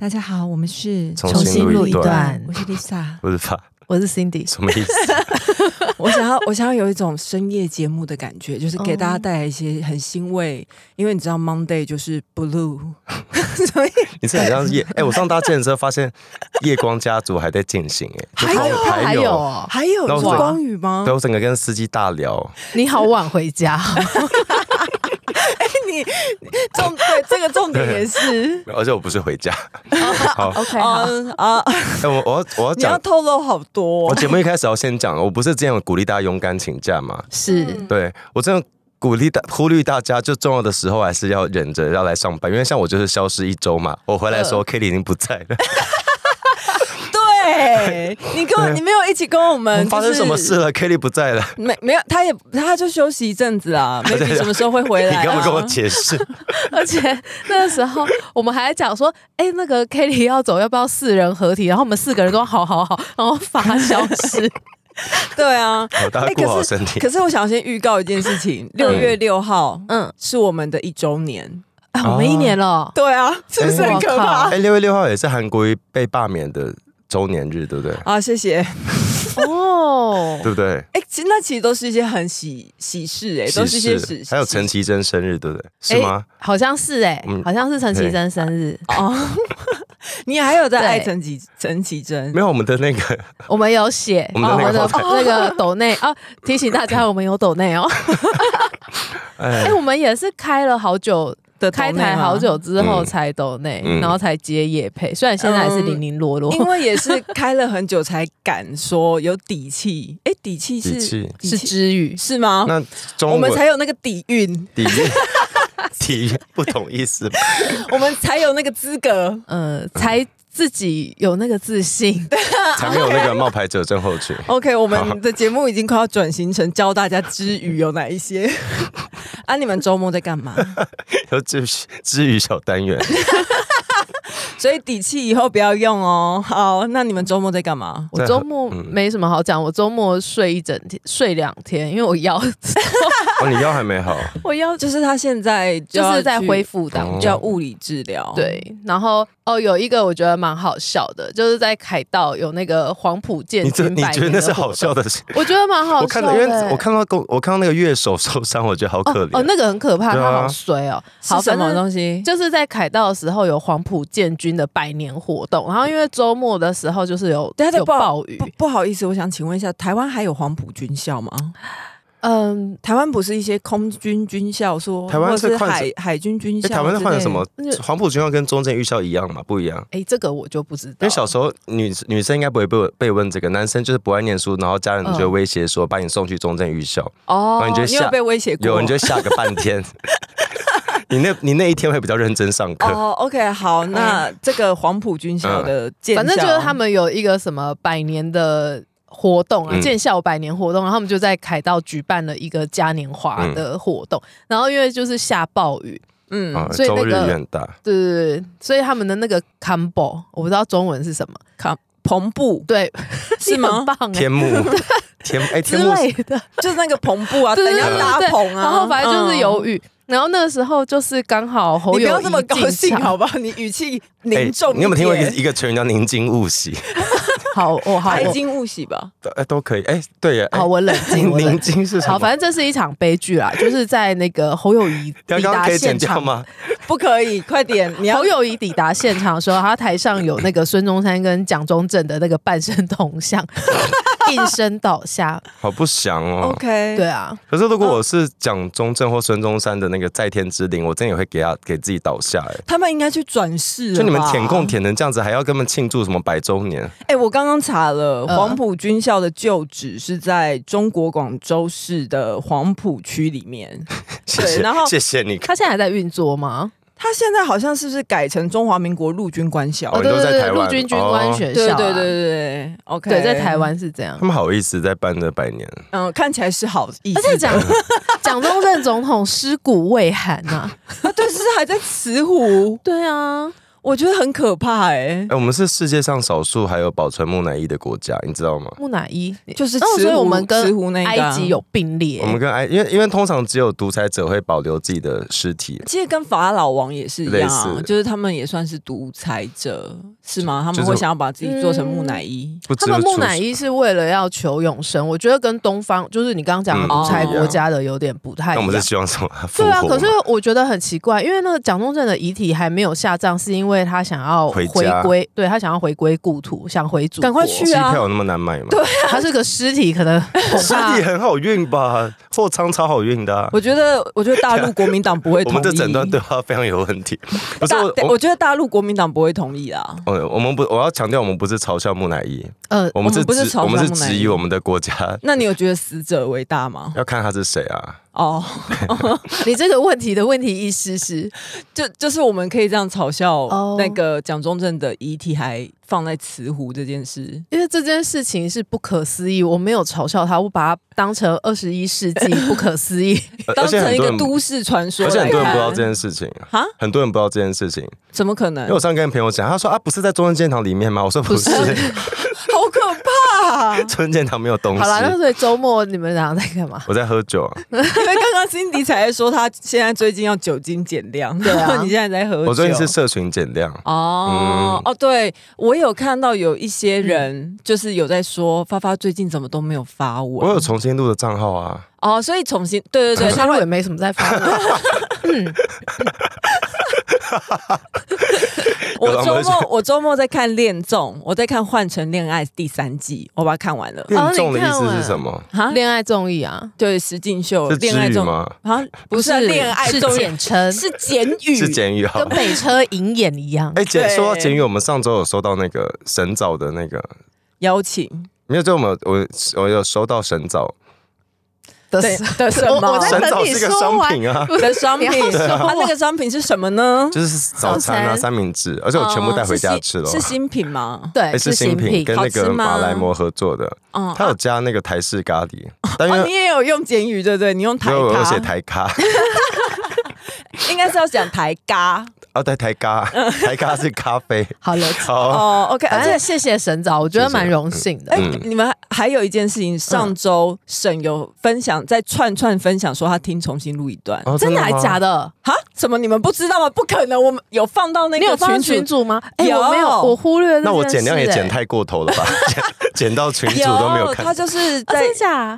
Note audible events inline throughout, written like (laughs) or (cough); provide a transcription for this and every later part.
大家好，我们是重新录一段。我是 Lisa，(laughs) 我是 p 我是 Cindy。什么意思？(laughs) 我想要，我想要有一种深夜节目的感觉，就是给大家带来一些很欣慰。因为你知道 Monday 就是 Blue，(laughs) 所以你是很像夜哎。我上搭的程车发现夜光家族还在进行哎，还有还有还有夜光雨吗？我整个跟司机大聊。你好晚回家。(laughs) 重对这个重点也是，(laughs) 而且我不是回家，(laughs) 好 OK 啊，啊。我我我要你要透露好多。我节目一开始要先讲，我不是这样鼓励大家勇敢请假嘛？是对我这样鼓励大呼吁大家，就重要的时候还是要忍着要来上班，因为像我就是消失一周嘛。我回来的时候 Kitty 已经不在了。哎，(laughs) 你跟我，你没有一起跟我们发生什么事了？Kelly 不在了，没没有，他也他就休息一阵子啊，没 (laughs) 你什么时候会回来。你跟我解释！(laughs) 而且那个时候我们还讲说，哎，那个 Kelly 要走，要不要四人合体？然后我们四个人都好好好，然后发消失。对啊，我大家好身体。可是我想先预告一件事情：六月六号，嗯，是我们的一周年，我们一年了。对啊，是不是很可怕？哎，六月六号也是韩国被罢免的。周年日对不对？啊，谢谢 (laughs) 哦，对不对？哎，那其实都是一些很喜喜事哎，都是一些喜事。还有陈绮贞生日对不对？是吗？好像是哎，好像是陈绮贞生日哦。(laughs) 你还有在爱陈绮陈绮贞？没有，我们的那个，(laughs) 我们有写我们的那个抖内啊，提醒大家，我们有抖内哦。哎，我们也是开了好久。开台好久之后才斗内，然后才接夜配，虽然现在还是零零落落。因为也是 (laughs) 开了很久才敢说有底气，哎，底气是是知语是吗？那中我们才有那个底蕴，底蕴，(laughs) 底不同意思吧？我们才有那个资格，呃，才自己有那个自信，(laughs) 才没有那个冒牌者症后群。OK，我们的节目已经快要转型成教大家知语有哪一些。啊，你们周末在干嘛？(laughs) 有自娱自小单元。(laughs) 所以底气以后不要用哦。好，那你们周末在干嘛？我周末没什么好讲，我周末睡一整天，睡两天，因为我腰。(laughs) 你腰还没好？(laughs) 我腰就是他现在就是在恢复当中，叫物理治疗。对，然后哦，有一个我觉得蛮好笑的，就是在凯道有那个黄埔建军百。你觉得那是好笑的？事？我觉得蛮好笑，因为，我看到我看到那个乐手受伤，我觉得好可怜。哦，那个很可怕，他好衰哦。好，什么东西？就是在凯道的时候有黄埔建军。的百年活动，然后因为周末的时候就是有，对是有暴雨。不好意思，我想请问一下，台湾还有黄埔军校吗？嗯，台湾不是一些空军军校，说台湾是海海军军校，台湾是换成什么？黄埔军校跟中正预校一样吗？不一样。哎，这个我就不知道。因为小时候女女生应该不会被被问这个，男生就是不爱念书，然后家人就会威胁说把你送去中正预校。哦，你就吓被威胁过，有人就吓个半天。(laughs) 你那，你那一天会比较认真上课哦。OK，好，那这个黄埔军校的，反正就是他们有一个什么百年的活动啊，建校百年活动，然后他们就在凯道举办了一个嘉年华的活动。然后因为就是下暴雨，嗯，所以那个对对对，所以他们的那个 c a m b o l l 我不知道中文是什么，can 篷布，对，(laughs) 是吗？天幕，(laughs) 天哎，天幕的，就是那个篷布啊，等一下搭棚啊，然后反正就是有雨。然后那个时候就是刚好侯，不要这么高兴，好吧？你语气凝重，你有没有听过一个一个成语叫“宁精勿喜”？(laughs) 好，我“哀精勿喜”吧，都都可以。哎，对呀。好，我冷静。凝 (laughs) 静是好，反正这是一场悲剧啦，就是在那个侯友谊抵达现场吗？不可以，快点！你侯友谊抵达现场的时候，他台上有那个孙中山跟蒋中正的那个半身铜像。(laughs) 应声倒下，(laughs) 好不祥哦。OK，对啊。可是如果我是蒋中正或孙中山的那个在天之灵，我真也会给他给自己倒下。哎，他们应该去转世。就你们填空填成这样子，还要跟他们庆祝什么百周年？哎，我刚刚查了，黄埔军校的旧址是在中国广州市的黄埔区里面。(laughs) 谢谢，然后谢谢你。他现在还在运作吗？他现在好像是不是改成中华民国陆军官校？哦，都是陆军军官学校。对对对对对，OK。对，在台湾是这样。他们好意思在办这百年。嗯，看起来是好意思。而且蒋蒋中正总统尸骨未寒呐，对，是还在慈湖。对啊。我觉得很可怕哎！哎，我们是世界上少数还有保存木乃伊的国家，你知道吗？木乃伊就是哦，所以我们跟那埃及有并列。我们跟埃因为因为通常只有独裁者会保留自己的尸体。其实跟法老王也是一样，就是他们也算是独裁者，是吗？他们会想要把自己做成木乃伊。他们木乃伊是为了要求永生。我觉得跟东方，就是你刚刚讲独裁国家的有点不太一样。我们是希望什么？对啊，可是我觉得很奇怪，因为那个蒋中正的遗体还没有下葬，是因为。因为他想要回归，对他想要回归故土，想回祖国，赶快去啊！机票有那么难买吗？对。他是个尸体，可能 (laughs) 尸体很好运吧，货仓超好运的。我觉得，我觉得大陆国民党不会同意。我们的整段对话非常有问题，不是？我觉得大陆国民党不会同意啊。呃，我们不，我要强调，我们不是嘲笑木乃伊，呃，我们不是，我们是质疑我们的国家。那你有觉得死者为大吗？要看他是谁啊。哦，你这个问题的问题意思是，就就是我们可以这样嘲笑那个蒋中正的遗体还。放在瓷壶这件事，因为这件事情是不可思议，我没有嘲笑他，我把他当成二十一世纪不可思议，(laughs) 当成一个都市传说。而且很多人不知道这件事情啊，很多人不知道这件事情，怎么可能？因为我上次跟朋友讲，他说啊，不是在中央殿堂里面吗？我说不是。(laughs) (laughs) 春建堂没有东西。好了，那所以周末你们俩在干嘛？我在喝酒啊，(laughs) 因为刚刚辛迪才说他现在最近要酒精减量，然啊，你现在在喝酒。我最近是社群减量。哦哦，对，我有看到有一些人就是有在说发发最近怎么都没有发我。我有重新录的账号啊。哦，所以重新对对对，(laughs) 他好也没什么在发。嗯。哈哈哈我周末我周末在看《恋综》，我在看《幻城恋爱》第三季，我把它看完了。恋综的意思是什么？恋爱综艺啊，对，石进秀是恋爱吗？啊，不是恋爱，是简称，是简语，是简语，跟北车影演一样。哎，简说到简语，我们上周有收到那个神早的那个邀请，没有？就我们我我有收到神早。的什么？我早是一我，商啊，(laughs) 的商品。说它那个商品是什么呢？就是早餐啊，三明治，而且我全部带回家吃了。是新品吗？对，是新品，跟那个马来摩合作的。嗯，他有加那个台式咖喱。哦，你也有用简语，对对，你用台卡。我写台咖。(laughs) (laughs) 应该是要讲台咖哦，对台咖，(laughs) 台咖是咖啡。好了，好哦，OK。而且谢谢沈总，我觉得蛮荣幸的。嗯，你们还有一件事情，上周沈有分享在串串分享说他听重新录一段，真的还假的？哈？什么？你们不知道吗？不可能，我们有放到那个，你有放群主吗？有，没有，我忽略那。那我剪量也剪太过头了吧？(laughs) 剪到群主都没有看。他就是在，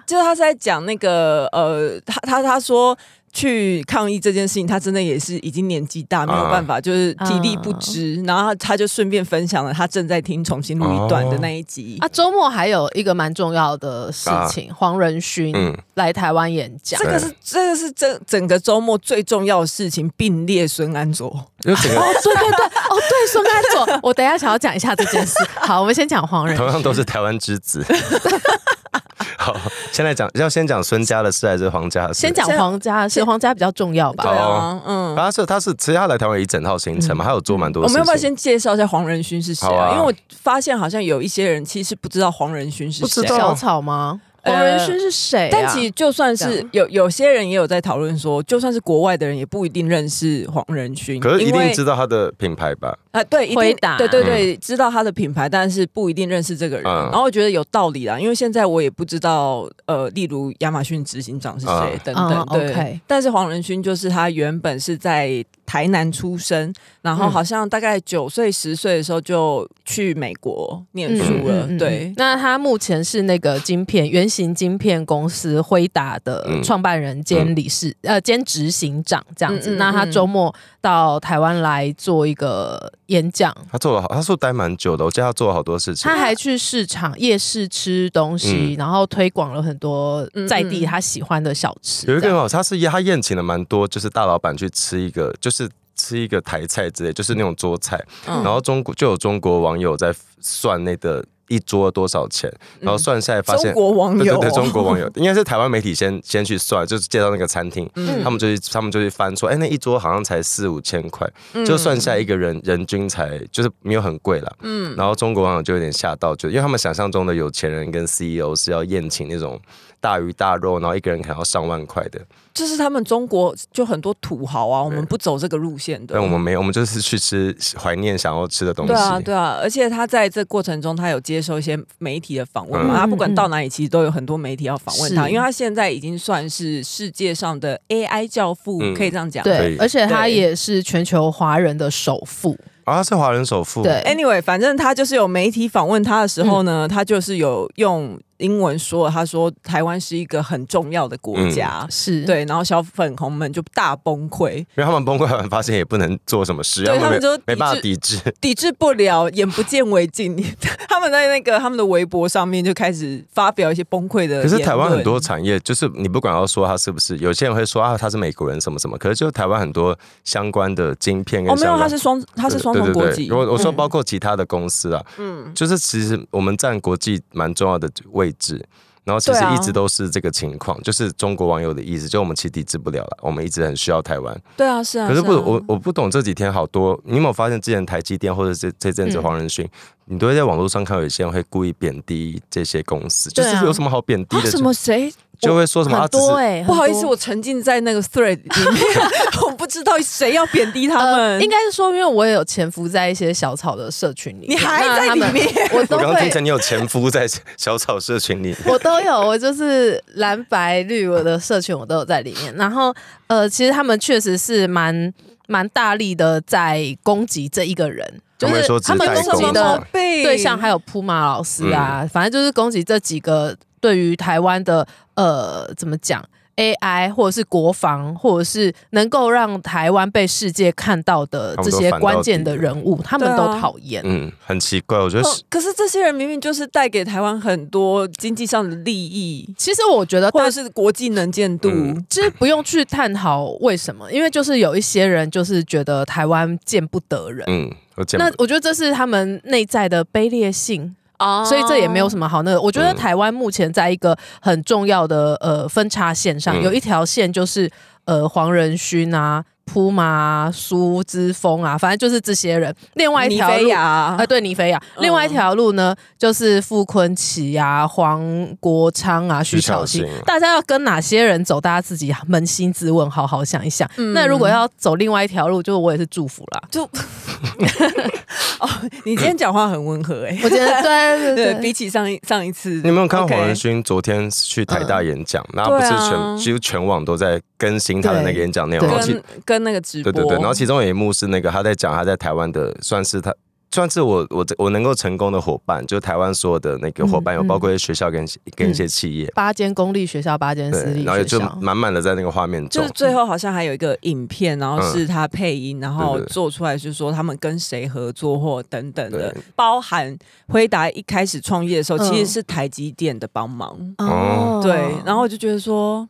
就是他在讲那个呃，他他他说。去抗议这件事情，他真的也是已经年纪大，没有办法，就是体力不支。然后他就顺便分享了他正在听重新录一段的那一集。啊，周末还有一个蛮重要的事情，黄仁勋来台湾演讲。这个是这个是整整个周末最重要的事情，并列孙安卓。哦，对对对，哦对，孙安卓，(laughs) 我等一下想要讲一下这件事。好，我们先讲黄仁，同样都是台湾之子。(laughs) (laughs) 好，先来讲要先讲孙家的事还是黄家的事？先讲黄家，是皇黄家比较重要吧。对啊，嗯，他是他是接下来台湾一整套行程嘛，还有做蛮多。我们要不要先介绍一下黄仁勋是谁，啊？因为我发现好像有一些人其实不知道黄仁勋是谁。小草吗？黄仁勋是谁？但其实就算是有有些人也有在讨论说，就算是国外的人也不一定认识黄仁勋，可是一定知道他的品牌吧？啊，对，一定对对对，知道他的品牌，但是不一定认识这个人。然后我觉得有道理啦，因为现在我也不知道，呃，例如亚马逊执行长是谁等等。对，但是黄仁勋就是他原本是在台南出生，然后好像大概九岁十岁的时候就去美国念书了。对，那他目前是那个晶片原。晶晶片公司辉达的创办人兼理事，呃，兼执行长这样子。那他周末到台湾来做一个演讲，他做了好，他说待蛮久的。我记得他做了好多事情，他还去市场夜市吃东西，然后推广了很多在地他喜欢的小吃。有一个好，他是他宴请了蛮多，就是大老板去吃一个，就是吃一个台菜之类，就是那种桌菜。然后中国就有中国网友在算那个。一桌多少钱？然后算下来发现，中国网友对对，中国网友 (laughs) 应该是台湾媒体先先去算，就是介绍那个餐厅，他们就去他们就去翻出，哎，那一桌好像才四五千块，就算下一个人人均才就是没有很贵了。嗯，然后中国网友就有点吓到，就因为他们想象中的有钱人跟 CEO 是要宴请那种。大鱼大肉，然后一个人能要上万块的，这是他们中国就很多土豪啊。我们不走这个路线的。我们没有，我们就是去吃怀念、想要吃的东西。对啊，对啊。而且他在这过程中，他有接受一些媒体的访问嘛？他不管到哪里，其实都有很多媒体要访问他，因为他现在已经算是世界上的 AI 教父，可以这样讲。对，而且他也是全球华人的首富啊，是华人首富。对，Anyway，反正他就是有媒体访问他的时候呢，他就是有用。英文说：“他说台湾是一个很重要的国家，是对。然后小粉红们就大崩溃，因为他们崩溃完发现也不能做什么事，所以他们就没办法抵制，抵制不了，眼不见为净。(laughs) 他们在那个他们的微博上面就开始发表一些崩溃的。可是台湾很多产业，就是你不管要说他是不是，有些人会说啊，他是美国人什么什么。可是就台湾很多相关的晶片跟没有，他是双，他是双重国籍。我我说包括其他的公司啊，嗯，就是其实我们占国际蛮重要的位。”制，然后其实一直都是这个情况，就是中国网友的意思，就我们其实抵制不了了，我们一直很需要台湾。对啊，是啊。可是不，我我不懂这几天好多，你有没有发现之前台积电或者这这阵子黄仁勋，你都会在网络上看有一些人会故意贬低这些公司，就是有什么好贬低的？什么谁？就会说什么？对，不好意思，我沉浸在那个 thread 里面，(laughs) 我不知道谁要贬低他们。应该是说，因为我也有潜伏在一些小草的社群里，你还在里面。(laughs) 我刚听成你有潜伏在小草社群里，(laughs) 我都有。我就是蓝、白、绿我的社群，我都有在里面。然后，呃，其实他们确实是蛮蛮大力的在攻击这一个人，就是他们攻击的对象还有铺马老师啊，反正就是攻击这几个。对于台湾的呃，怎么讲 AI，或者是国防，或者是能够让台湾被世界看到的这些关键的人物，他们都讨厌。嗯，很奇怪，我觉得是。可是这些人明明就是带给台湾很多经济上的利益。其实我觉得，或者是国际能见度，其实不用去探讨为什么，因为就是有一些人就是觉得台湾见不得人。嗯，那我觉得这是他们内在的卑劣性。所以这也没有什么好那个。我觉得台湾目前在一个很重要的呃分叉线上，有一条线就是呃黄仁勋啊、铺马苏之峰啊，反正就是这些人。另外一条路啊，对，尼飞亚。另外一条路呢，就是傅坤奇啊、黄国昌啊、徐小新。大家要跟哪些人走？大家自己扪心自问，好好想一想。那如果要走另外一条路，就我也是祝福啦，就。(laughs) 哦，你今天讲话很温和诶，(laughs) 我觉得对对，比起上一上一次，你有没有看黄仁勋昨天去台大演讲，那不是全几乎全网都在更新他的那个演讲内容，跟跟那个直播，对对对，然后其中有一幕是那个他在讲他在台湾的，算是他。算是我我我能够成功的伙伴，就台湾所有的那个伙伴有包括学校跟跟一些企业，八间公立学校，八间，私立，然后就满满的在那个画面中。就是最后好像还有一个影片，然后是他配音，然后做出来就是说他们跟谁合作或等等的，包含辉达一开始创业的时候其实是台积电的帮忙。哦，对，然后我就觉得说。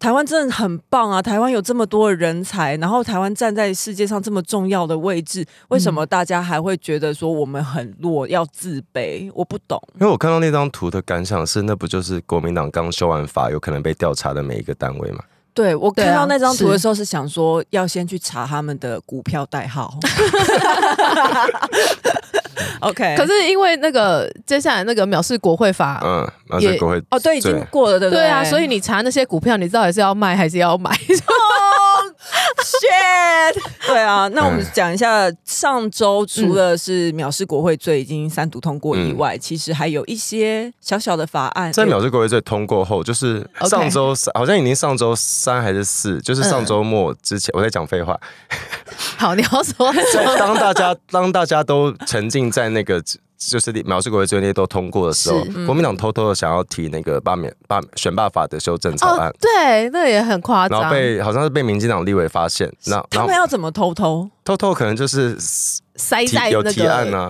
台湾真的很棒啊！台湾有这么多人才，然后台湾站在世界上这么重要的位置，为什么大家还会觉得说我们很弱要自卑？我不懂。因为我看到那张图的感想是，那不就是国民党刚修完法，有可能被调查的每一个单位吗？对我看到那张图的时候，是想说要先去查他们的股票代号。(laughs) OK，可是因为那个接下来那个藐视国会法，嗯，藐视国会哦，对，已经过了，对不对？对啊，所以你查那些股票，你到底是要卖还是要买？(laughs) shit，(laughs) 对啊，那我们讲一下上周除了是藐视国会罪已经三读通过以外，其实还有一些小小的法案。在藐视国会罪通过后，就是上周三，好像已经上周三还是四，就是上周末之前，我在讲废话。好，你要说。(laughs) 在当大家当大家都沉浸在那个。就是《描述国会议业都通过的时候，国民党偷偷的想要提那个罢免罢选罢法的修正草案，对，那也很夸张。然后被好像是被民进党立委发现，那他们要怎么偷偷？偷偷可能就是。塞在那个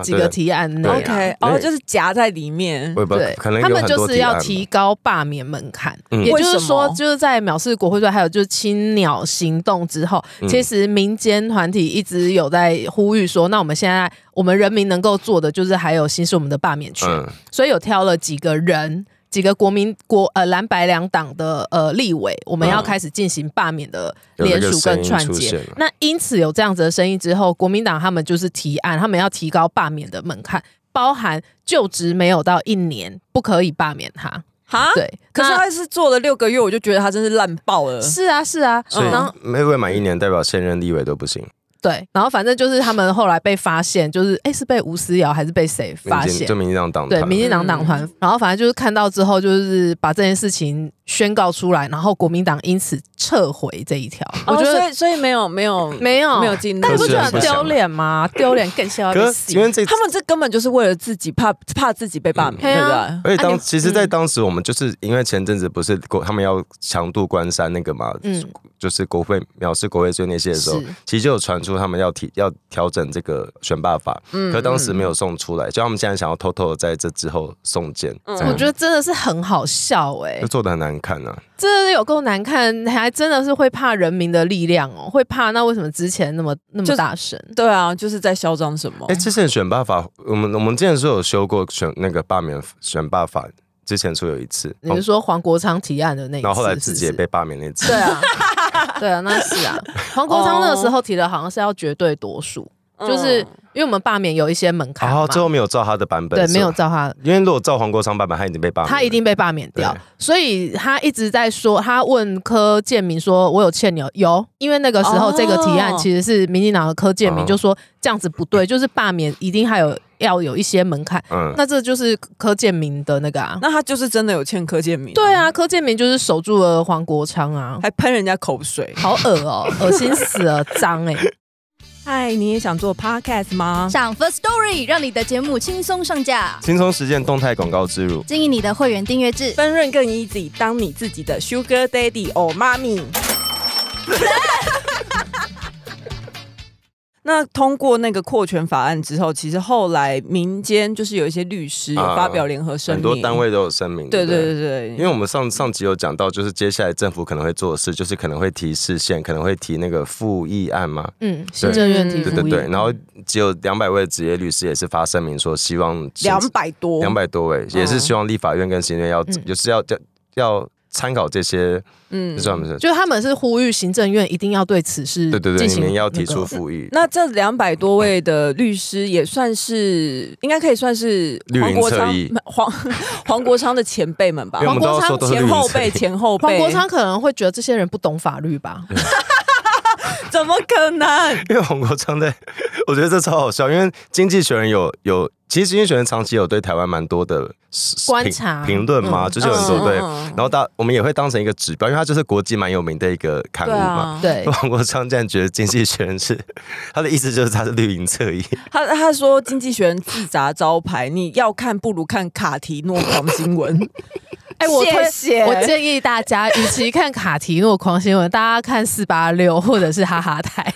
几个提案，OK，哦，就是夹在里面，对，可能他们就是要提高罢免门槛，也就是说，就是在藐视国会队，还有就是青鸟行动之后，其实民间团体一直有在呼吁说，那我们现在我们人民能够做的就是还有行使我们的罢免权，所以有挑了几个人。几个国民国呃蓝白两党的呃立委，我们要开始进行罢免的联署跟串接。那因此有这样子的声音之后，国民党他们就是提案，他们要提高罢免的门槛，包含就职没有到一年不可以罢免他。哈，对，可是他是做了六个月，我就觉得他真是烂爆了。是啊，是啊，所以没未满一年代表现任立委都不行。对，然后反正就是他们后来被发现，就是哎，是被吴思瑶还是被谁发现？就民进党党对民进党党团。然后反正就是看到之后，就是把这件事情。宣告出来，然后国民党因此撤回这一条。我觉得，所以所以没有没有没有没有进，但不觉得丢脸吗？丢脸更笑不因为这他们这根本就是为了自己，怕怕自己被罢免。对啊。而且当其实，在当时我们就是因为前阵子不是国他们要强渡关山那个嘛，嗯，就是国会藐视国会罪那些的时候，其实就有传出他们要提要调整这个选罢法。嗯。可当时没有送出来，就他们现在想要偷偷的在这之后送件。嗯。我觉得真的是很好笑哎，就做的很难。看啊！真的有够难看，还真的是会怕人民的力量哦，会怕。那为什么之前那么那么大声？对啊，就是在嚣张什么？哎，之前选罢法，我们我们之前说有修过选那个罢免选罢法，之前说有一次，你是说黄国昌提案的那一次，然后后来自己也被罢免那次，对啊，(laughs) 对啊，那是啊，黄国昌那个时候提的好像是要绝对多数，就是。因为我们罢免有一些门槛，然后最后没有照他的版本，对，没有照他。因为如果照黄国昌版本，他已经被罢免，他一定被罢免掉。所以，他一直在说，他问柯建明说：“我有欠你有，因为那个时候这个提案其实是民进党的柯建明就说这样子不对，(laughs) 就是罢免一定还有要有一些门槛。嗯，那这就是柯建明的那个啊，那他就是真的有欠柯建明。对啊，柯建明就是守住了黄国昌啊，还喷人家口水，好恶哦，恶心死了，脏哎。嗨，你也想做 podcast 吗？上 First Story，让你的节目轻松上架，轻松实现动态广告植入，经营你的会员订阅制，分润更 easy。当你自己的 sugar daddy 或妈咪。(laughs) 那通过那个扩权法案之后，其实后来民间就是有一些律师发表联合声明，很多单位都有声明。对对对对，因为我们上上集有讲到，就是接下来政府可能会做的事，就是可能会提示宪，可能会提那个复议案嘛。嗯，行政院提复议。对对对，然后有两百位职业律师也是发声明说，希望两百多两百多位也是希望立法院跟行政院要，就是要要。参考这些，嗯，算不算？就他们是呼吁行政院一定要对此事，对对对，进行要提出复议。那这两百多位的律师，也算是应该可以算是黄国昌 (laughs) 黄黄国昌的前辈们吧？黄国昌前后辈，前后辈，黄国昌可能会觉得这些人不懂法律吧？怎么可能？(laughs) 因为黄国昌在，(laughs) 我觉得这超好笑。因为经济学人有有，其实经济学人长期有对台湾蛮多的观察评论嘛，就是很多对。然后当我们也会当成一个指标，因为它就是国际蛮有名的一个刊物嘛。对，黄国昌竟然觉得经济学人是他的意思，就是他是绿营侧翼。他他说经济学人自砸招牌，你要看不如看卡提诺黄新闻。(laughs) 哎，我推，我建议大家，与其看卡提诺狂新闻，大家看四八六或者是哈哈台。(laughs)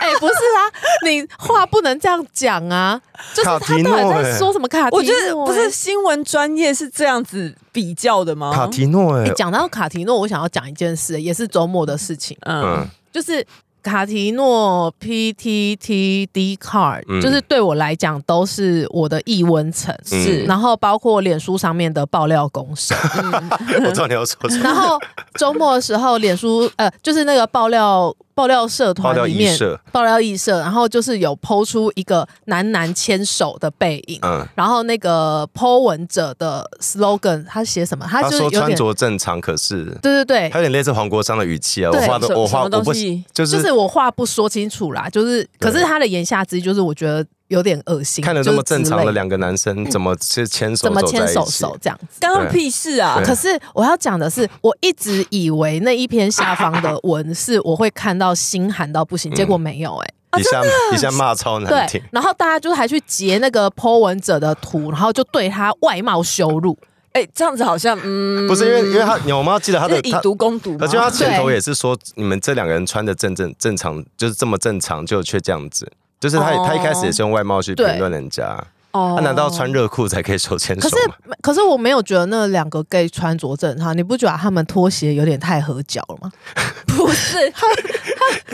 哎，不是啊，你话不能这样讲啊！就是他到底在说什么？卡，我觉得不是新闻专业是这样子比较的吗？卡提诺，哎，讲到卡提诺，我想要讲一件事，也是周末的事情，嗯，就是。卡提诺、P T T D Card，就是对我来讲都是我的译温层，是。然后包括脸书上面的爆料工神，(laughs) 我知道你要说。然后周末的时候，脸书呃，就是那个爆料。爆料社团里面，爆料艺社，然后就是有抛出一个男男牵手的背影，嗯，然后那个抛文者的 slogan，他写什么？他就说穿着正常，可是对对对，他有点类似黄国昌的语气啊，我话我话我不就是就是我话不说清楚啦，就是，可是他的言下之意就是，我觉得。有点恶心，看着这么正常的两个男生，怎么是牵手？怎么牵手手这样子？关我屁事啊！可是我要讲的是，我一直以为那一篇下方的文是我会看到心寒到不行，结果没有哎，底下底下骂超难听。然后大家就还去截那个 po 文者的图，然后就对他外貌羞辱。哎，这样子好像嗯，不是因为因为他，你要要记得他的以毒攻毒？而且他前头也是说，你们这两个人穿的正正正常，就是这么正常，就却这样子。就是他，他一开始也是用外貌去评论人家。哦，他难道穿热裤才可以手牵手？可是可是我没有觉得那两个 gay 穿着正常，你不觉得他们拖鞋有点太合脚了吗？(laughs) 不是，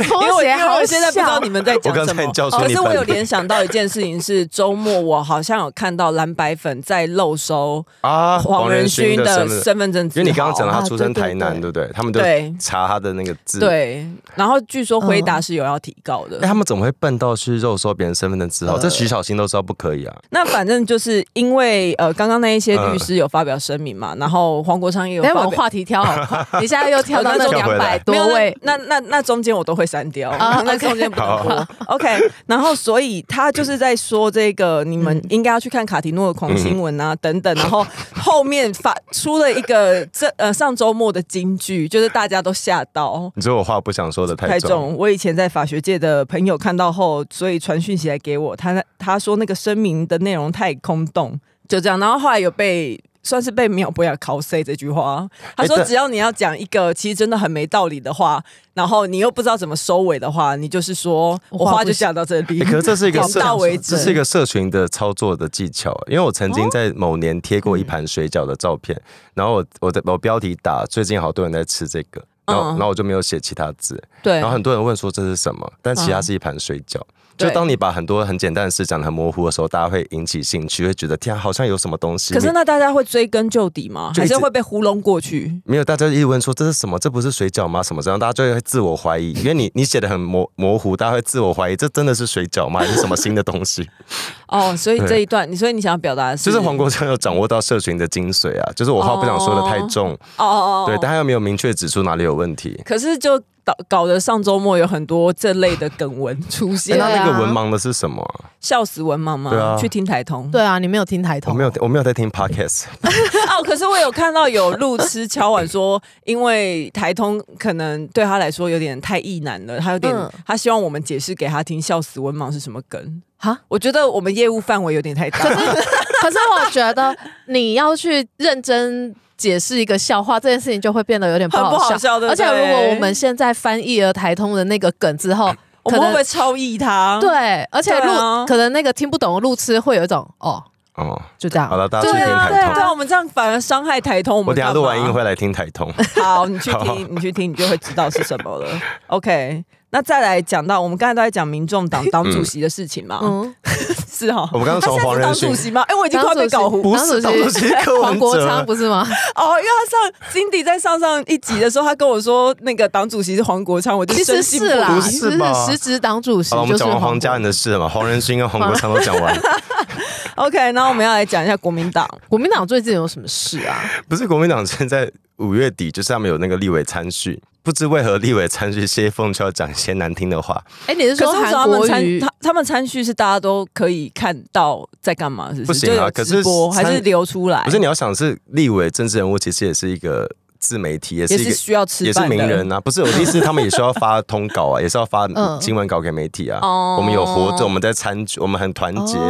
拖 (laughs) 鞋。因为我现在不知道你们在讲什么。可是我有联想到一件事情，是周末我好像有看到蓝白粉在漏收啊黄仁勋的身份证，因为你刚刚讲了他出生台南，对不对？他们都查他的那个字。对。然后据说回答是有要提高的。哎，他们怎么会笨到去漏收别人身份证字号？这徐小新都知道不可以啊。那反正就是因为呃，刚刚那一些律师有发表声明嘛，然后黄国昌也有。先把话题挑好，你现在又挑到那两百多位，那那那中间我都会删掉，那中间不播。OK，然后所以他就是在说这个，你们应该要去看卡提诺的狂新闻啊等等，然后。后面发出了一个这呃上周末的金句，就是大家都吓到。你知我话不想说的太重。我以前在法学界的朋友看到后，所以传讯息来给我，他他说那个声明的内容太空洞，就这样。然后后来有被。算是被秒不博雅 cos 这句话，他说只要你要讲一个其实真的很没道理的话，然后你又不知道怎么收尾的话，你就是说我话就讲到这里。可是这是一个 (laughs) 社大为，这是一个社群的操作的技巧。因为我曾经在某年贴过一盘水饺的照片，然后我我的我标题打最近好多人在吃这个，然后然后我就没有写其他字。对，然后很多人问说这是什么，但其他是一盘水饺。就当你把很多很简单的事讲的很模糊的时候，大家会引起兴趣，会觉得天好像有什么东西。可是那大家会追根究底吗？还是会被糊弄过去？没有，大家一问说这是什么？这不是水饺吗？什么这样？大家就会自我怀疑，因为你你写的很模模糊，大家会自我怀疑，这真的是水饺吗？是什么新的东西？(laughs) 哦，所以这一段，你所以你想要表达，就是黄国昌有掌握到社群的精髓啊，就是我话不想说的太重哦哦哦，对，但他又没有明确指出哪里有问题。可是就搞搞得上周末有很多这类的梗文 (laughs) 出现。那那个文盲的是什么？笑死文盲吗？对啊，去听台通，对啊，你没有听台通，我没有，我没有在听 p o d c a s t 哦，可是我有看到有路痴敲碗说，因为台通可能对他来说有点太易难了，他有点他希望我们解释给他听，笑死文盲是什么梗。哈，我觉得我们业务范围有点太大。可是，(laughs) 可是我觉得你要去认真解释一个笑话这件事情，就会变得有点不好笑。而且，如果我们现在翻译了台通的那个梗之后，我们会不会超越他？对，而且路可能那个听不懂的路痴会有一种哦哦，就这样。好了，大家去听台通。对，我们这样反而伤害台通。我们等下录完音会来听台通。好，你去听，(laughs) 你去听，你就会知道是什么了。OK。那再来讲到，我们刚才都在讲民众党党主席的事情嘛，嗯，(laughs) 是哈。我们刚刚讲黄仁勋吗？哎，我已经快被搞糊不是党主席，黄国昌，不是吗？(laughs) 哦，因为他上金迪在上上一集的时候，他跟我说那个党主席是黄国昌，我就其实是其实是实职党主席。我们讲完黄家人的事嘛，黄仁勋跟黄国昌都讲完。(laughs) OK，那我们要来讲一下国民党，国民党最近有什么事啊？不是国民党现在五月底，就是他们有那个立委参选。不知为何，立委参叙谢凤就要讲一些难听的话。哎，你是说他们参他他们参叙是大家都可以看到在干嘛？是不行啊？可是还是流出来。可是你要想，是立委政治人物，其实也是一个。自媒体也是一个需要吃，也是名人啊，不是我的思，他们也需要发 (laughs) 通稿啊，也是要发新闻稿给媒体啊。我们有活着，我们在参，我们很团结，对，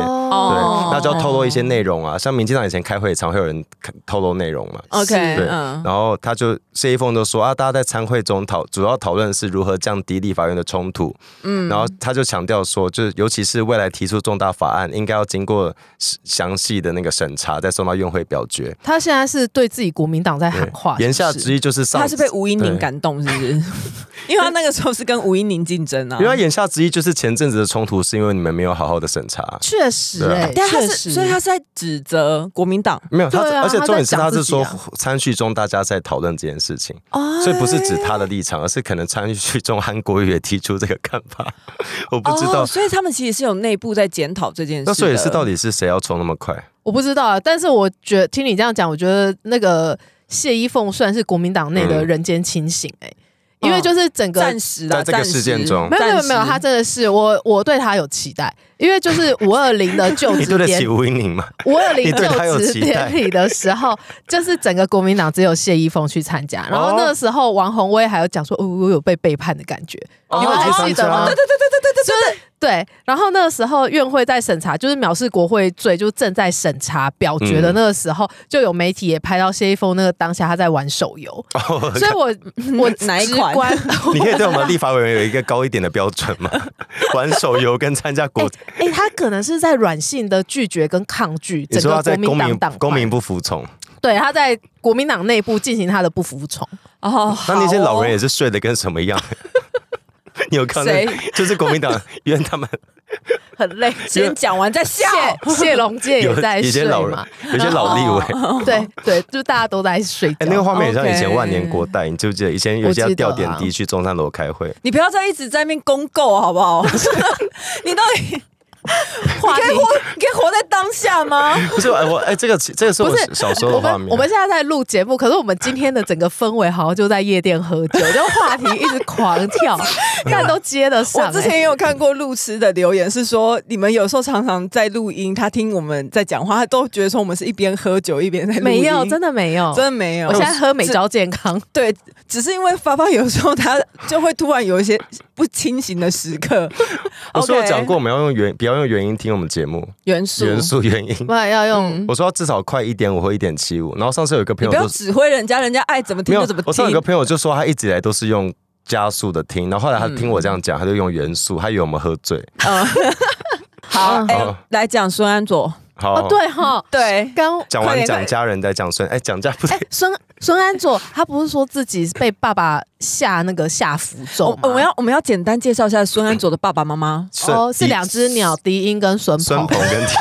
那就要透露一些内容啊。像民进党以前开会也常会有人透露内容嘛。OK，对，然后他就谢一峰就说啊，大家在参会中讨，主要讨论是如何降低立法院的冲突。嗯，然后他就强调说，就是尤其是未来提出重大法案，应该要经过详细的那个审查，再送到院会表决。他现在是对自己国民党在喊话。下之一就是，他是被吴英宁感动，是不是？(laughs) 因为他那个时候是跟吴英宁竞争啊。因为他眼下之一就是前阵子的冲突，是因为你们没有好好的审查，确实哎，但是所以他是在指责国民党，没有，他、啊，而且重点是他是说参叙中大家在讨论这件事情哦，所以不是指他的立场，而是可能参叙中韩国瑜提出这个看法，我不知道。所以他们其实是有内部在检讨这件事。那所以是到底是谁要冲那么快？我不知道啊，但是我觉听你这样讲，我觉得那个。谢依凤算是国民党内的人间清醒哎，因为就是整个暂时的这个事件中，没有没有没有，他真的是我我对他有期待，因为就是 (laughs) 五二零的就职典礼，五二零嘛，五二零就职典礼的时候，就是整个国民党只有谢依凤去参加，然后那个时候王宏威还有讲说，哦，我有被背叛的感觉。哦，对对对对对对对是对。然后那个时候院会在审查，就是藐视国会罪，就正在审查表决的那个时候，就有媒体也拍到谢一峰那个当下他在玩手游。(laughs) 所以，我 (laughs) 我哪一款？(laughs) 你可以对我们立法委员有一个高一点的标准吗？玩手游跟参加国，哎，他可能是在软性的拒绝跟抗拒，整说在国民党，公民不服从，对他在国民党内部进行他的不服从。哦，那那些老人也是睡得跟什么一样。(laughs) 你有看那？(laughs) 就是国民党，(laughs) 因为他们很累，先讲完再笑。谢龙介也在睡，有些老人，有些老立委，对对，就大家都在睡觉。那个画面很像以前万年国代，你记不记得？以前有些要吊点滴去中山楼开会，你不要再一直在那边公购，好不好？你到底？(laughs) 你可以活，你可以活在当下吗？(laughs) 不是我，哎，这个这个时候，不是我们我们现在在录节目，可是我们今天的整个氛围好像就在夜店喝酒，就话题一直狂跳，(laughs) 但都接得上。我之前也有看过路痴的留言，是说你们有时候常常在录音，他听我们在讲话，他都觉得说我们是一边喝酒一边在录音，没有，真的没有，真的没有。我现在喝美娇健康，对，只是因为发发有时候他就会突然有一些不清醒的时刻。我说有讲过我们要用原比较。用原音听我们节目，元素元素原音，不 (laughs) 然要用。我说要至少快一点五或一点七五。然后上次有一个朋友，不要指挥人家人家爱怎么听就怎么听。上次有个朋友就说他一直以来都是用加速的听，然后后来他听我这样讲，他就用元素，他以为我们喝醉。(laughs) 好，来讲孙安佐。好，对哈，对。刚讲完讲家人再讲孙，哎，讲家不对孙。孙安佐，他不是说自己被爸爸下那个下符咒我们要我们要简单介绍一下孙安佐的爸爸妈妈哦，是两只鸟，笛音跟孙孙鹏跟笛，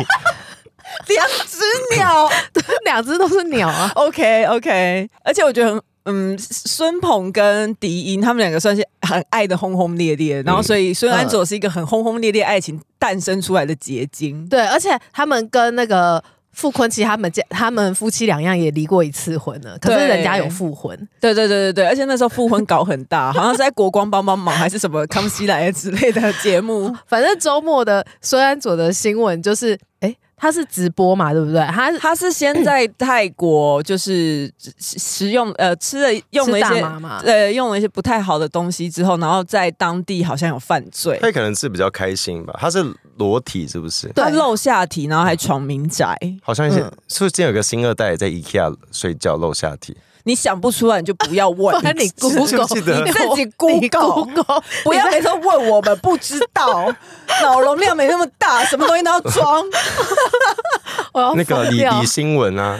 两只鸟，(laughs) 两只都是鸟啊。OK OK，而且我觉得嗯，孙鹏跟迪音他们两个算是很爱的轰轰烈烈，然后所以孙安佐是一个很轰轰烈烈爱情诞生出来的结晶。对，而且他们跟那个。傅坤其实他们家、他们夫妻两样也离过一次婚了，可是人家有复婚。对对对对对，而且那时候复婚搞很大，好像是在国光帮帮忙，还是什么康熙来了之类的节目。(laughs) 反正周末的孙安佐的新闻就是，哎。他是直播嘛，对不对？他他是先在 (clears throat) 泰国，就是食用呃吃了用了一些呃用了一些不太好的东西之后，然后在当地好像有犯罪。他可能是比较开心吧？他是裸体是不是？对，露下体，然后还闯民宅。好像现是不是？现有个新二代在 IKEA 睡觉露下体。你想不出来你就不要问，(laughs) 你自己你自己谷歌，不要在那问我们不知道，(laughs) 脑容量没那么大，什么东西都要装。我要那个李李新闻啊，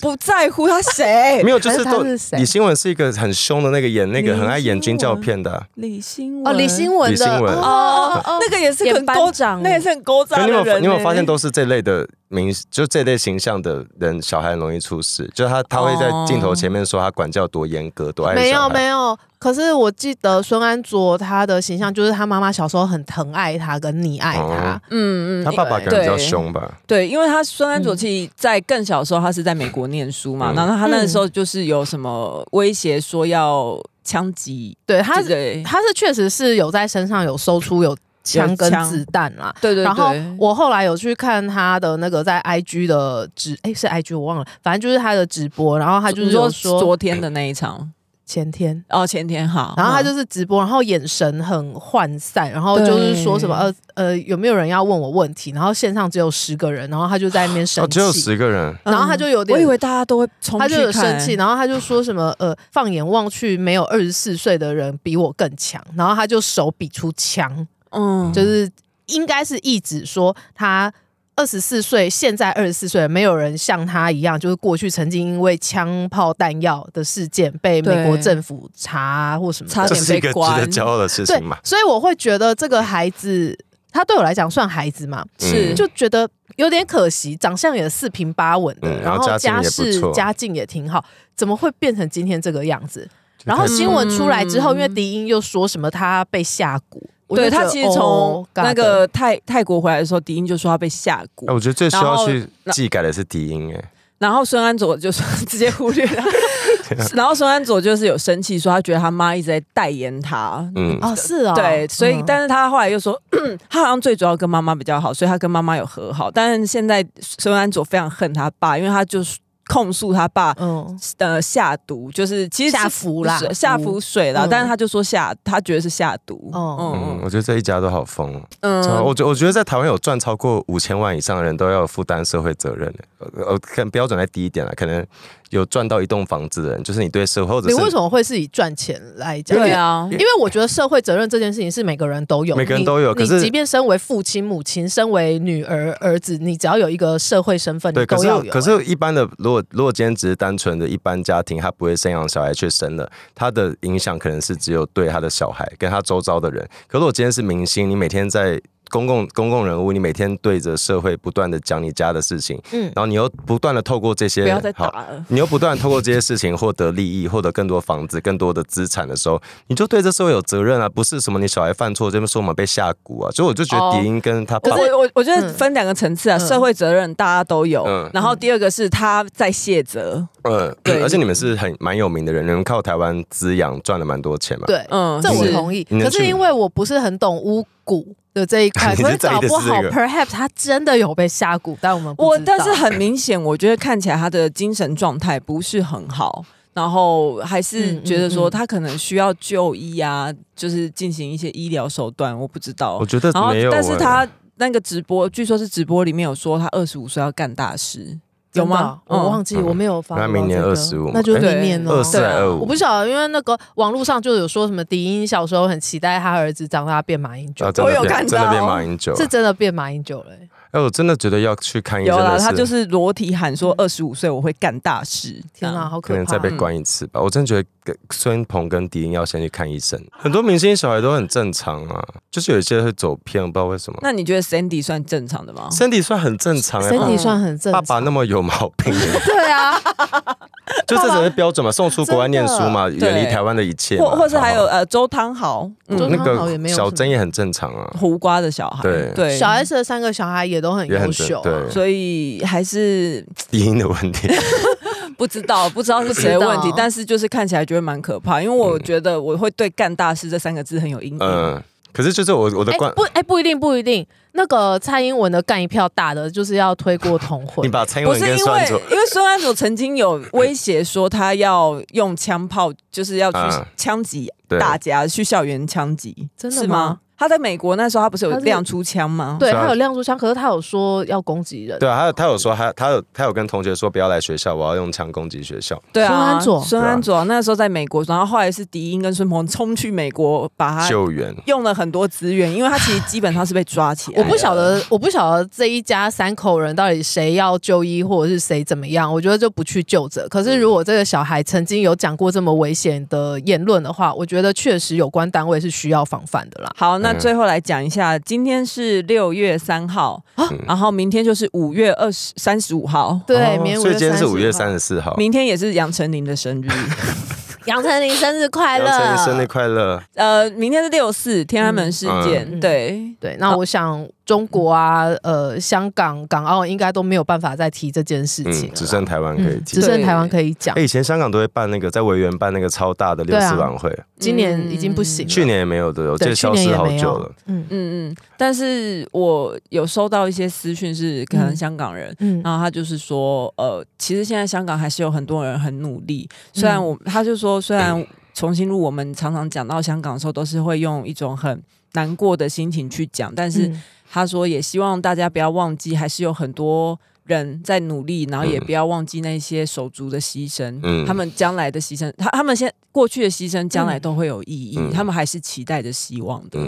不在乎他谁，没有就是都李新文是一个很凶的那个演那个很爱演睛照片的李新文，李新文，李新文哦，那个也是很勾长，那也是很勾掌人。你有发现都是这类的？明就这类形象的人，小孩容易出事。就他，他会在镜头前面说他管教多严格，多爱。没有，没有。可是我记得孙安卓他的形象就是他妈妈小时候很疼爱他跟溺爱他。嗯嗯。他爸爸可能比较凶吧。对，因为他孙安卓在更小时候他是在美国念书嘛，然后他那时候就是有什么威胁说要枪击，对他，他是确实是有在身上有搜出有。枪跟子弹啦，对对对。然后我后来有去看他的那个在 IG 的直，哎，是 IG 我忘了，反正就是他的直播。然后他就是说昨天的那一场，前天哦，前天好。然后他就是直播，然后眼神很涣散，然后就是说什么呃呃，有没有人要问我问题？然后线上只有十个人，然后他就在那边生气，只有十个人，然后他就有点，我以为大家都会，他就有生气，然后他就说什么呃，放眼望去没有二十四岁的人比我更强，然后他就手比出枪。嗯，就是应该是一直说他二十四岁，现在二十四岁，没有人像他一样，就是过去曾经因为枪炮弹药的事件被美国政府查或什么，差点被个值得骄傲的事情嘛？所以我会觉得这个孩子，他对我来讲算孩子嘛，是就觉得有点可惜，长相也四平八稳的，然后家世家境也挺好，怎么会变成今天这个样子？然后新闻出来之后，因为迪英又说什么他被下蛊。对他其实从那个泰泰国回来的时候，迪音就说他被下蛊。我觉得最需要去技改的是迪音哎。然后孙安佐就说 (laughs) 直接忽略了，(laughs) 然后孙安佐就是有生气，说他觉得他妈一直在代言他。嗯，哦，是啊，对，所以但是他后来又说，(clears throat) 他好像最主要跟妈妈比较好，所以他跟妈妈有和好。但是现在孙安佐非常恨他爸，因为他就是。控诉他爸，嗯，呃，下毒就是其实是下浮啦，下浮水啦，但是他就说下，他觉得是下毒。嗯嗯，我觉得这一家都好疯。嗯，我觉我觉得在台湾有赚超过五千万以上的人，都要负担社会责任的。呃，可能标准再低一点了，可能有赚到一栋房子的人，就是你对社会，你为什么会是以赚钱来讲？对啊，因为我觉得社会责任这件事情是每个人都有，每个人都有。可是，即便身为父亲、母亲，身为女儿、儿子，你只要有一个社会身份，你都要有。可是，一般的如如果今天只是单纯的一般家庭，他不会生养小孩却生了，他的影响可能是只有对他的小孩跟他周遭的人。可如果今天是明星，你每天在。公共公共人物，你每天对着社会不断的讲你家的事情，嗯，然后你又不断的透过这些好，你又不断透过这些事情获得利益，获得更多房子、更多的资产的时候，你就对这社会有责任啊，不是什么你小孩犯错这边说我们被下蛊啊，所以我就觉得迪英跟他爸，可是我我觉得分两个层次啊，社会责任大家都有，嗯，然后第二个是他在卸责，嗯，对，而且你们是很蛮有名的人，你们靠台湾滋养赚了蛮多钱嘛，对，嗯，这我同意，可是因为我不是很懂巫蛊。的这一块 (laughs) 可是找不好，Perhaps 他真的有被下蛊，但我们我但是很明显，我觉得看起来他的精神状态不是很好，然后还是觉得说他可能需要就医啊，就是进行一些医疗手段，我不知道。我觉得没有，但是他那个直播，据说是直播里面有说他二十五岁要干大事。有吗？我忘记，我没有发。那明年二十五那就明年了。对二五。我不晓得，因为那个网络上就有说什么迪英小时候很期待他儿子长大变马英九，我有看到，真的变马英九，是真的变马英九了。哎，我真的觉得要去看医生。有啦，他就是裸体喊说，二十五岁我会干大事。天哪，好可怕！可能再被关一次吧。我真觉得孙鹏跟迪英要先去看医生。很多明星小孩都很正常啊，就是有一些会走偏，不知道为什么。那你觉得 Sandy 算正常的吗？Sandy 算很正常，Sandy 算很正常。爸爸那么有毛病，(laughs) 对啊，(laughs) 就这只是标准嘛，送出国外念书嘛，远离台湾的一切。或或是还有呃周汤豪，周汤豪也没有，小曾也很正常啊，胡瓜的小孩。对对，小 S 的三个小孩也。都很优秀，对，所以还是低音的问题，(laughs) 不知道不知道是谁的问题，但是就是看起来就会蛮可怕，因为我觉得我会对“干大事”这三个字很有阴影。嗯，可是就是我我的观不哎，不一定不一定，那个蔡英文的“干一票大的”就是要推过同伙。(laughs) 你把蔡英文不是因为因为孙安祖曾经有威胁说他要用枪炮，就是要去枪击大家，去校园枪击，真的吗？他在美国那时候，他不是有亮出枪吗？对他有亮出枪，可是他有说要攻击人。对啊，他有他有说，他他有他有跟同学说不要来学校，我要用枪攻击学校。对啊，孙安佐，孙安佐那时候在美国，然后后来是狄英跟孙鹏冲去美国把他救援，用了很多资源，因为他其实基本上是被抓起来。我不晓得，我不晓得这一家三口人到底谁要就医，或者是谁怎么样。我觉得就不去救者。可是如果这个小孩曾经有讲过这么危险的言论的话，我觉得确实有关单位是需要防范的啦。好。那最后来讲一下，今天是六月三号，然后明天就是五月二十三十五号，对，所以今天是五月三十四号，明天也是杨丞琳的生日，(laughs) 杨丞琳生日快乐，杨丞琳生日快乐，呃，明天是六四天安门事件，对对，那我想。中国啊，呃，香港、港澳应该都没有办法再提这件事情，只剩台湾可以。提、只剩台湾可以讲。哎，以前香港都会办那个，在维园办那个超大的六四晚会，今年已经不行，去年也没有的，对，消失好久了。嗯嗯嗯。但是我有收到一些私讯，是可能香港人，然后他就是说，呃，其实现在香港还是有很多人很努力。虽然我，他就说，虽然重新入，我们常常讲到香港的时候，都是会用一种很难过的心情去讲，但是。他说：“也希望大家不要忘记，还是有很多人在努力，然后也不要忘记那些手足的牺牲，他们将来的牺牲，他他们现过去的牺牲，将来都会有意义。他们还是期待着希望的。”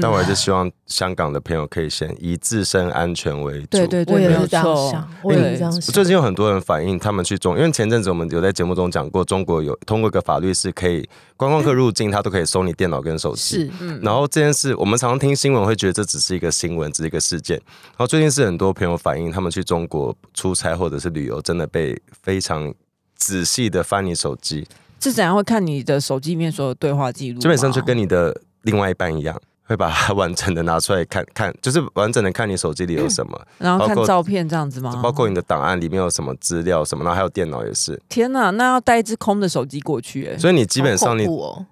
但我还是希望香港的朋友可以先以自身安全为主。对对对，我也有这样想。我这样想。最近有很多人反映，他们去中，因为前阵子我们有在节目中讲过，中国有通过一个法律是可以观光客入境，他都可以搜你电脑跟手机。是。然后这件事，我们常常听新闻会觉得这只是一个新闻，只是一个事件。然后最近是很多朋友反映，他们去中国出差或者是旅游，真的被非常仔细的翻你手机。是怎样会看你的手机里面所有对话记录？基本上就跟你的另外一半一样。会把它完整的拿出来看 (laughs) 看，就是完整的看你手机里有什么，然后看照片这样子吗？包括你的档案里面有什么资料什么，然后还有电脑也是。天哪，那要带一只空的手机过去哎！所以你基本上你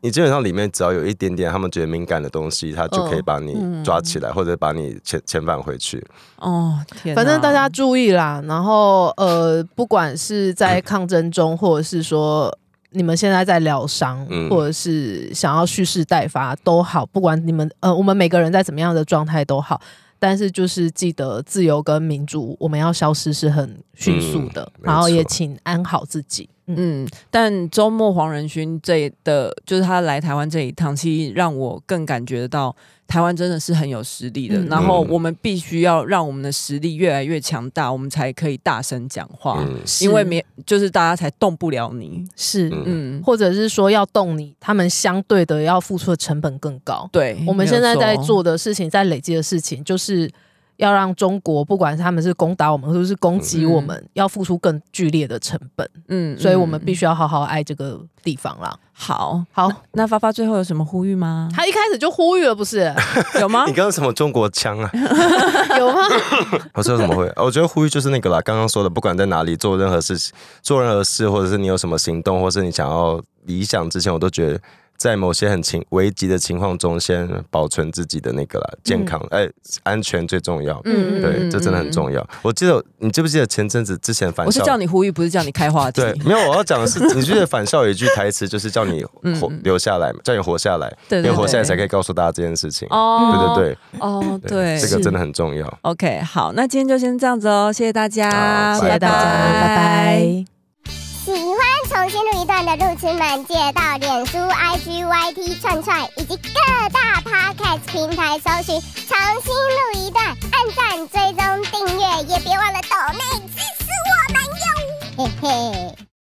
你基本上里面只要有一点点他们觉得敏感的东西，他就可以把你抓起来或者把你遣遣返回去。哦，反正大家注意啦，然后呃，不管是在抗争中或者是说。你们现在在疗伤，或者是想要蓄势待发都好，不管你们呃，我们每个人在怎么样的状态都好，但是就是记得自由跟民主，我们要消失是很迅速的，然后也请安好自己。嗯，但周末黄仁勋这的，就是他来台湾这一趟，其实让我更感觉到。台湾真的是很有实力的，然后我们必须要让我们的实力越来越强大，我们才可以大声讲话，因为没就是大家才动不了你，是嗯，或者是说要动你，他们相对的要付出的成本更高。对，我们现在在做的事情，在累积的事情就是。要让中国，不管他们是攻打我们，或者是攻击我们，要付出更剧烈的成本。嗯，所以我们必须要好好爱这个地方啦。好，好，那发发最后有什么呼吁吗？他一开始就呼吁了，不是 (laughs) 有吗？你刚刚什么中国腔啊？(laughs) 有吗？(laughs) 我说怎么会？我觉得呼吁就是那个啦。刚刚说的，不管在哪里做任何事情，做任何事，或者是你有什么行动，或是你想要理想之前，我都觉得。在某些很情危急的情况中，先保存自己的那个啦，健康哎，安全最重要。嗯，对，这真的很重要。我记得你记不记得前阵子之前反？我是叫你呼吁，不是叫你开话题。(laughs) 没有，我要讲的是，你记得反校有一句台词，就是叫你活 (laughs) 留下来，叫你活下来，对要活下来才可以告诉大家这件事情。哦，对对对，哦对，这个真的很重要。OK，好，那今天就先这样子哦，谢谢大家，谢谢大家，拜拜。喜欢。重新录一段的路痴们，借到脸书 i g y t 串串以及各大 podcast 平台搜寻，重新录一段，按赞、追踪、订阅，也别忘了抖内支持我们哟，嘿嘿。